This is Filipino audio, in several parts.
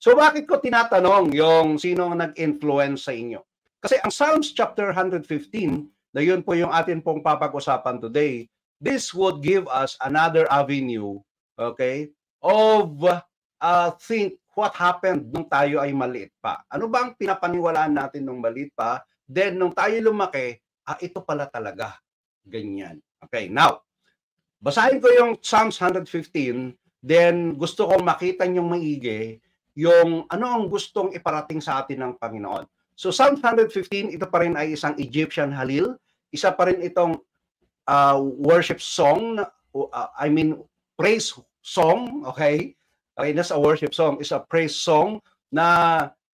So bakit ko tinatanong yung sino nag-influence sa inyo? Kasi ang Psalms chapter 115, na yun po yung atin pong papag-usapan today, this would give us another avenue, okay, of uh, think what happened nung tayo ay maliit pa. Ano ba ang pinapaniwalaan natin nung maliit pa? Then nung tayo lumaki, ah, ito pala talaga. Ganyan. Okay, now, basahin ko yung Psalms 115, then gusto kong makita niyong maigi yung ano ang gustong iparating sa atin ng Panginoon. So Psalm 115, ito pa rin ay isang Egyptian halil. Isa pa rin itong uh, worship song, uh, I mean praise song, okay? Okay, that's a worship song. It's a praise song na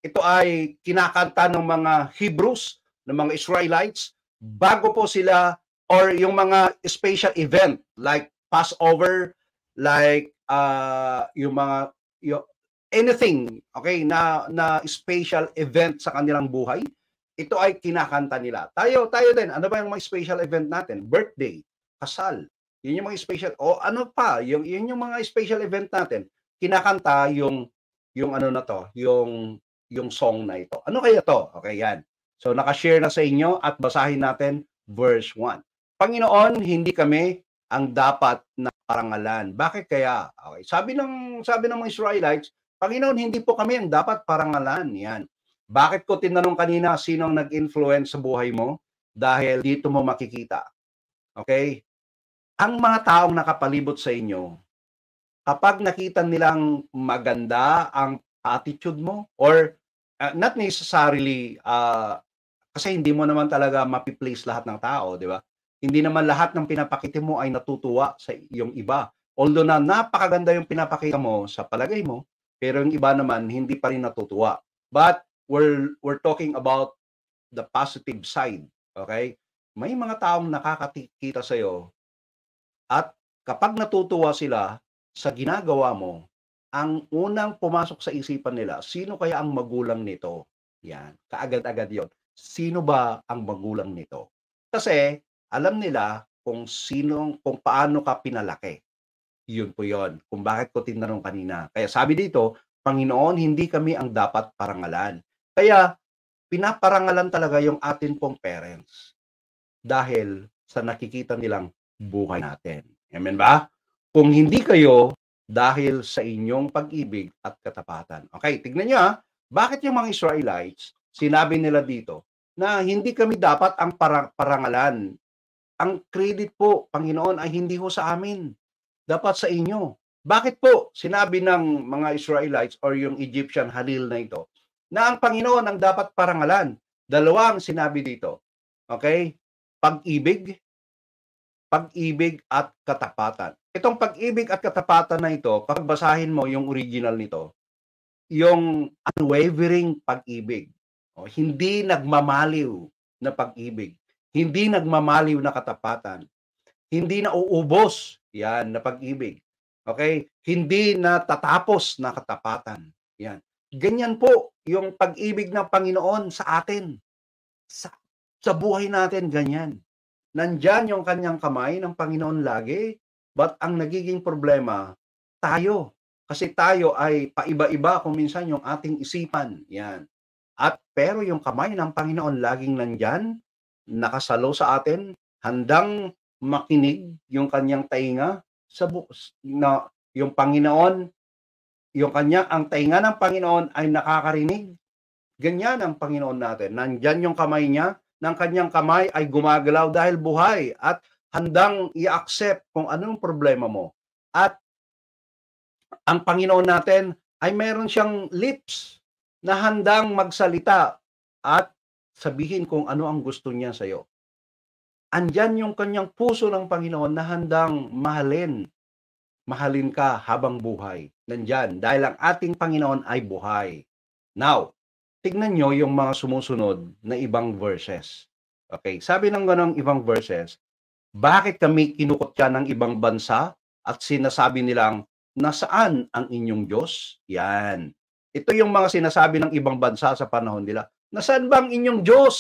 ito ay kinakanta ng mga Hebrews, ng mga Israelites, bago po sila or yung mga special event like Passover, like uh, yung mga yung, anything, okay, na na special event sa kanilang buhay, ito ay kinakanta nila. Tayo, tayo din, ano ba yung mga special event natin? Birthday, kasal. Yun yung mga special o ano pa, yung yun yung mga special event natin. Kinakanta yung yung ano na to, yung yung song na ito. Ano kaya to? Okay, yan. So naka-share na sa inyo at basahin natin verse 1. Panginoon, hindi kami ang dapat na parangalan. Bakit kaya? Okay. Sabi ng sabi ng mga Israelites, Panginoon, hindi po kami ang dapat parangalan. Yan. Bakit ko tinanong kanina sino ang nag-influence sa buhay mo? Dahil dito mo makikita. Okay? Ang mga taong nakapalibot sa inyo, kapag nakita nilang maganda ang attitude mo or uh, not necessarily uh, kasi hindi mo naman talaga mapi-place lahat ng tao, di ba? Hindi naman lahat ng pinapakita mo ay natutuwa sa yung iba. Although na napakaganda yung pinapakita mo sa palagay mo, pero yung iba naman, hindi pa rin natutuwa. But we're, we're talking about the positive side. Okay? May mga taong nakakakita sa iyo at kapag natutuwa sila sa ginagawa mo, ang unang pumasok sa isipan nila, sino kaya ang magulang nito? Yan, kaagad-agad yon. Sino ba ang magulang nito? Kasi alam nila kung sino, kung paano ka pinalaki. Yun po yun. Kung bakit ko tinanong kanina. Kaya sabi dito, Panginoon, hindi kami ang dapat parangalan. Kaya pinaparangalan talaga yung atin pong parents dahil sa nakikita nilang buhay natin. Amen ba? Kung hindi kayo dahil sa inyong pag-ibig at katapatan. Okay, tignan niyo ha. Ah. bakit yung mga Israelites, sinabi nila dito, na hindi kami dapat ang para- parangalan. Ang credit po, Panginoon, ay hindi ho sa amin dapat sa inyo. Bakit po sinabi ng mga Israelites or yung Egyptian halil na ito na ang Panginoon ang dapat parangalan? Dalawang sinabi dito. Okay? Pag-ibig, pag-ibig at katapatan. Itong pag-ibig at katapatan na ito, kapag basahin mo yung original nito, yung unwavering pag-ibig. O, hindi nagmamaliw na pag-ibig. Hindi nagmamaliw na katapatan. Hindi na uubos yan, na pag-ibig. Okay? Hindi na tatapos na katapatan. Yan. Ganyan po yung pag-ibig ng Panginoon sa atin. Sa, sa buhay natin, ganyan. Nandyan yung kanyang kamay ng Panginoon lagi. But ang nagiging problema, tayo. Kasi tayo ay paiba-iba kung minsan yung ating isipan. Yan. At pero yung kamay ng Panginoon laging nandyan, nakasalo sa atin, handang makinig mm. yung kanyang tainga sa books na yung Panginoon, yung kanya, ang tainga ng Panginoon ay nakakarinig. Ganyan ang Panginoon natin. nandiyan yung kamay niya, ng kanyang kamay ay gumagalaw dahil buhay at handang i-accept kung anong problema mo. At ang Panginoon natin ay meron siyang lips na handang magsalita at sabihin kung ano ang gusto niya sa iyo andyan yung kanyang puso ng Panginoon na handang mahalin. Mahalin ka habang buhay. Nandyan, dahil ang ating Panginoon ay buhay. Now, tignan nyo yung mga sumusunod na ibang verses. Okay, sabi ng ganong ibang verses, bakit kami kinukutya ng ibang bansa at sinasabi nilang, nasaan ang inyong Diyos? Yan. Ito yung mga sinasabi ng ibang bansa sa panahon nila. Nasaan bang inyong Diyos?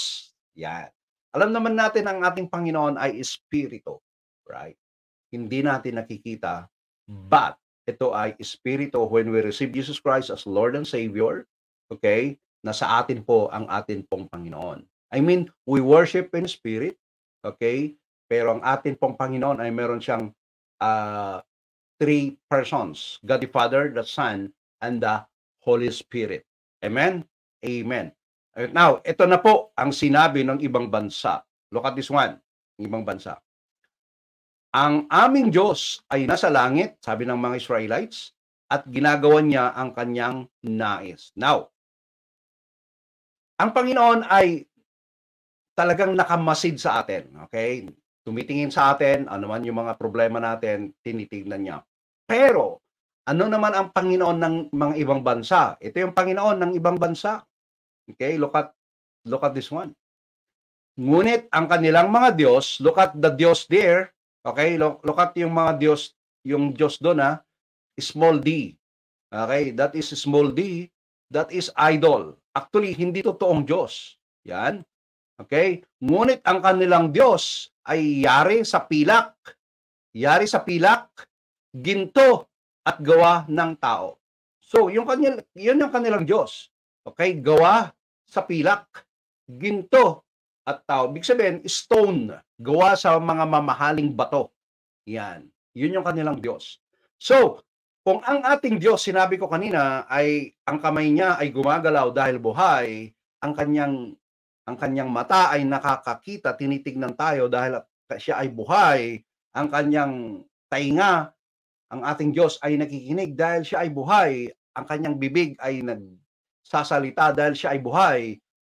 Yan. Alam naman natin ang ating Panginoon ay espiritu, right? Hindi natin nakikita, mm. but ito ay espiritu when we receive Jesus Christ as Lord and Savior, okay? Nasa atin po ang atin pong Panginoon. I mean, we worship in spirit, okay? Pero ang atin pong Panginoon ay meron siyang uh, three persons, God the Father, the Son, and the Holy Spirit. Amen? Amen. Now, ito na po ang sinabi ng ibang bansa. Look at this one, ibang bansa. Ang aming Diyos ay nasa langit, sabi ng mga Israelites, at ginagawa niya ang kanyang nais. Now, ang Panginoon ay talagang nakamasid sa atin. Okay? Tumitingin sa atin, ano man yung mga problema natin, tinitignan niya. Pero, ano naman ang Panginoon ng mga ibang bansa? Ito yung Panginoon ng ibang bansa. Okay, look at look at this one. Ngunit ang kanilang mga Diyos, look at the Diyos there, okay, look, look at yung mga Diyos, yung Diyos doon ha, ah. small d. Okay, that is small d, that is idol. Actually, hindi totoong Diyos. Yan. Okay? Ngunit ang kanilang Diyos ay yari sa pilak. Yari sa pilak, ginto at gawa ng tao. So, yung kanil, yun ang kanilang Diyos. Okay? Gawa sa pilak, ginto, at tao. Big sabihin, stone, gawa sa mga mamahaling bato. Yan. Yun yung kanilang Diyos. So, kung ang ating Diyos, sinabi ko kanina, ay ang kamay niya ay gumagalaw dahil buhay, ang kanyang ang kanyang mata ay nakakakita, tinitignan tayo dahil siya ay buhay, ang kanyang tainga, ang ating Diyos ay nakikinig dahil siya ay buhay, ang kanyang bibig ay nag sasalita dahil siya ay buhay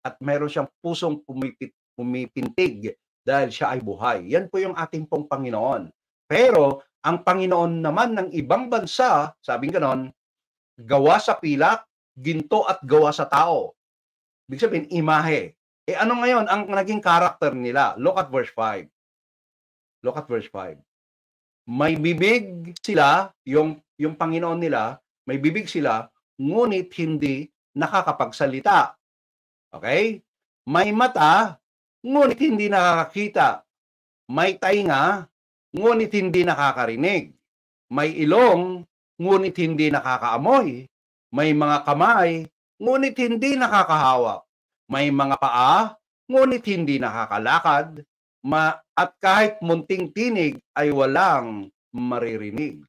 at meron siyang pusong pumipit, pumipintig dahil siya ay buhay. Yan po yung ating pong Panginoon. Pero ang Panginoon naman ng ibang bansa, sabing ganon, gawa sa pilak, ginto at gawa sa tao. Ibig sabihin, imahe. E ano ngayon ang naging karakter nila? Look at verse 5. Look at verse 5. May bibig sila, yung, yung Panginoon nila, may bibig sila, ngunit hindi nakakapagsalita. Okay? May mata, ngunit hindi nakakakita. May tainga, ngunit hindi nakakarinig. May ilong, ngunit hindi nakakaamoy. May mga kamay, ngunit hindi nakakahawak. May mga paa, ngunit hindi nakakalakad. Ma at kahit munting tinig ay walang maririnig.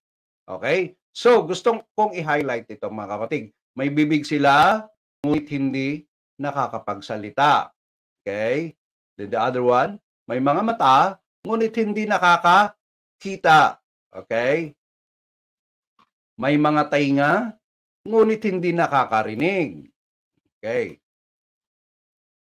Okay? So, gustong kong i-highlight ito mga kapatid. May bibig sila, ngunit hindi nakakapagsalita. Okay? Then the other one, may mga mata, ngunit hindi nakakakita. Okay? May mga tainga, ngunit hindi nakakarinig. Okay?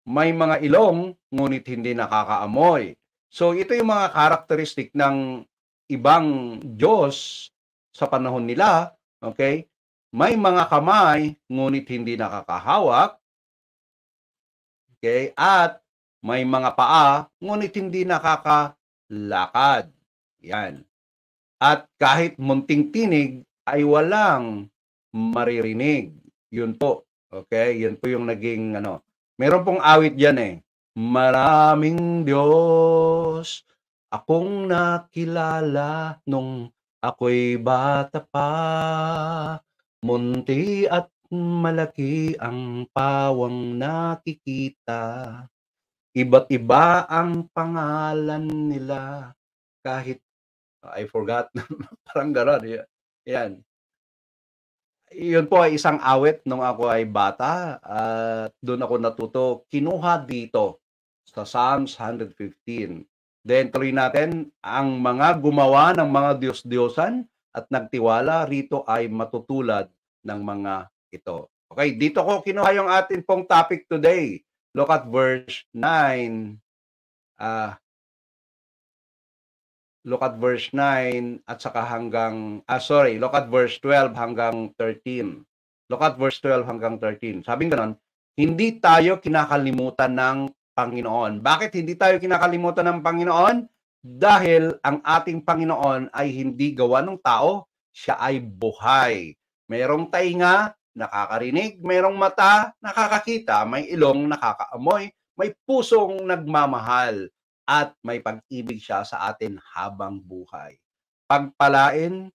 May mga ilong, ngunit hindi nakakaamoy. So ito yung mga characteristic ng ibang Diyos sa panahon nila, okay? May mga kamay, ngunit hindi nakakahawak. Okay? At may mga paa, ngunit hindi nakakalakad. Yan. At kahit munting tinig, ay walang maririnig. Yun po. Okay? Yun po yung naging ano. Meron pong awit yan eh. Maraming Diyos akong nakilala nung ako'y bata pa. Munti at malaki ang pawang nakikita. Iba't iba ang pangalan nila. Kahit, I forgot, parang gano'n. Yan. yan. Yun po ay isang awit nung ako ay bata at uh, doon ako natuto. Kinuha dito sa Psalms 115. Then tuloy natin, ang mga gumawa ng mga Diyos-Diyosan at nagtiwala rito ay matutulad ng mga ito. Okay, dito ko kinuha yung atin pong topic today. Look at verse 9. Uh, ah. look at verse 9 at saka hanggang, ah sorry, look at verse 12 hanggang 13. Look at verse 12 hanggang 13. Sabing ganon, hindi tayo kinakalimutan ng Panginoon. Bakit hindi tayo kinakalimutan ng Panginoon? Dahil ang ating Panginoon ay hindi gawa ng tao, siya ay buhay. Merong tainga, nakakarinig, merong mata, nakakakita, may ilong, nakakaamoy, may pusong nagmamahal, at may pag-ibig siya sa atin habang buhay. Pagpalain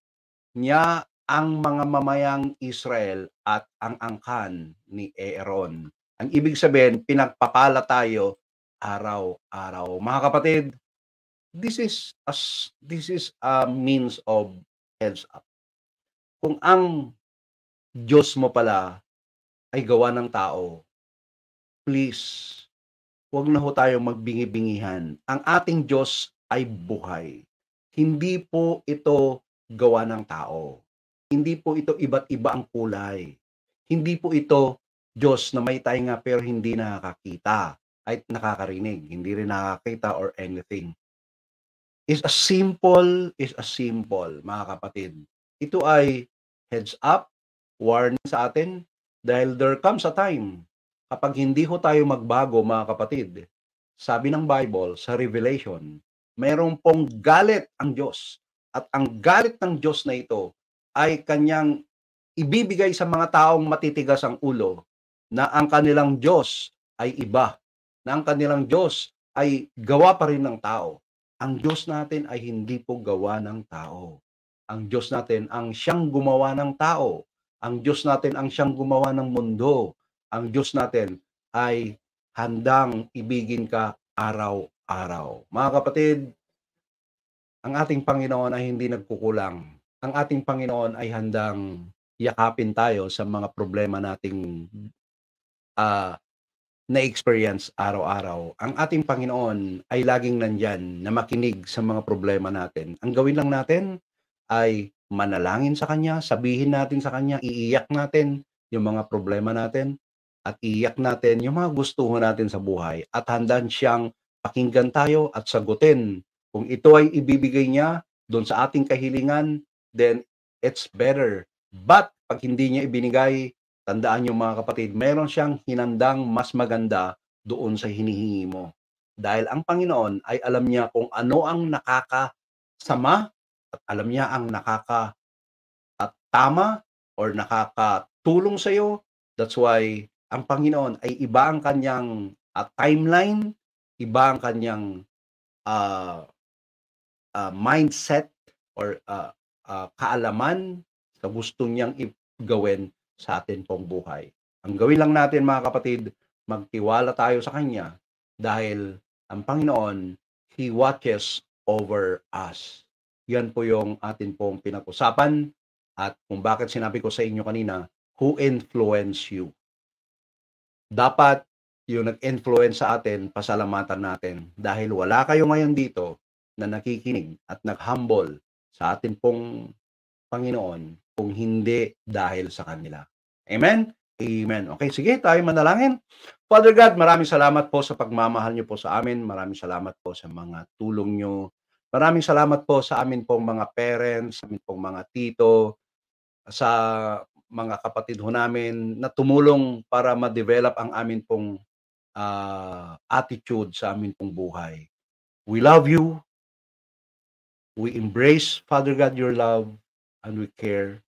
niya ang mga mamayang Israel at ang angkan ni Aaron. Ang ibig sabihin, pinagpapala tayo araw-araw. Mga kapatid, this is as this is a means of heads up. Kung ang Diyos mo pala ay gawa ng tao, please, huwag na ho tayo magbingi-bingihan. Ang ating Diyos ay buhay. Hindi po ito gawa ng tao. Hindi po ito iba't iba ang kulay. Hindi po ito Diyos na may tainga pero hindi nakakakita ay nakakarinig, hindi rin nakakita or anything is a simple is a simple, mga kapatid. Ito ay heads up, warning sa atin, dahil there comes a time kapag hindi ho tayo magbago, mga kapatid. Sabi ng Bible sa Revelation, mayroon pong galit ang Diyos. At ang galit ng Diyos na ito ay kanyang ibibigay sa mga taong matitigas ang ulo na ang kanilang Diyos ay iba, na ang kanilang Diyos ay gawa pa rin ng tao. Ang Diyos natin ay hindi po gawa ng tao. Ang Diyos natin ang siyang gumawa ng tao. Ang Diyos natin ang siyang gumawa ng mundo. Ang Diyos natin ay handang ibigin ka araw-araw. Mga kapatid, ang ating Panginoon ay hindi nagkukulang. Ang ating Panginoon ay handang yakapin tayo sa mga problema nating uh, na-experience araw-araw, ang ating Panginoon ay laging nandyan na makinig sa mga problema natin. Ang gawin lang natin ay manalangin sa Kanya, sabihin natin sa Kanya, iiyak natin yung mga problema natin at iiyak natin yung mga gustuhan natin sa buhay at handaan siyang pakinggan tayo at sagutin. Kung ito ay ibibigay niya doon sa ating kahilingan, then it's better. But pag hindi niya ibinigay, Tandaan nyo mga kapatid, meron siyang hinandang mas maganda doon sa hinihingi mo. Dahil ang Panginoon ay alam niya kung ano ang nakakasama at alam niya ang nakaka at tama or nakakatulong sa iyo. That's why ang Panginoon ay iba ang kanyang uh, timeline, iba ang kanyang uh, uh, mindset or uh, uh, kaalaman sa gusto niyang gawin sa atin pong buhay. Ang gawin lang natin mga kapatid, magtiwala tayo sa Kanya dahil ang Panginoon, He watches over us. Yan po yung atin pong pinag-usapan at kung bakit sinabi ko sa inyo kanina, who influence you? Dapat yung nag-influence sa atin, pasalamatan natin dahil wala kayo ngayon dito na nakikinig at nag-humble sa atin pong Panginoon kung hindi dahil sa kanila. Amen? Amen. Okay, sige, tayo manalangin. Father God, maraming salamat po sa pagmamahal niyo po sa amin. Maraming salamat po sa mga tulong niyo. Maraming salamat po sa amin pong mga parents, sa amin pong mga tito, sa mga kapatid ho namin na tumulong para ma-develop ang amin pong uh, attitude sa amin pong buhay. We love you. We embrace, Father God, your love and we care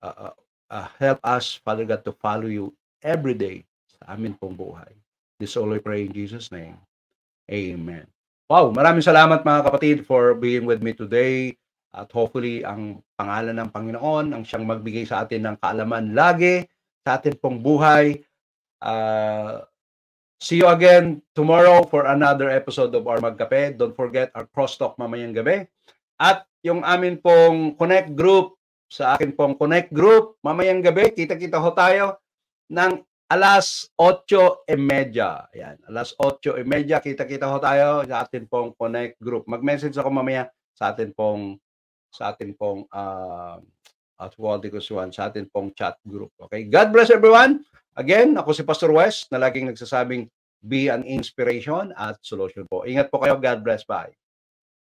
Uh, uh, uh, help us, Father God, to follow you every day sa amin pong buhay. This all we pray in Jesus' name. Amen. Wow, maraming salamat mga kapatid for being with me today. At hopefully, ang pangalan ng Panginoon, ang siyang magbigay sa atin ng kaalaman lagi sa atin pong buhay. Uh, see you again tomorrow for another episode of Our Magkape. Don't forget our crosstalk mamayang gabi. At yung amin pong connect group sa akin pong Connect Group. Mamayang gabi, kita-kita ho tayo ng alas 8.30. E Ayan, alas 8.30, e kita-kita ho tayo sa atin pong Connect Group. Mag-message ako mamaya sa atin pong sa atin pong uh, at Kusuan, sa atin pong chat group. Okay? God bless everyone. Again, ako si Pastor West na laging nagsasabing be an inspiration at solution po. Ingat po kayo. God bless. Bye.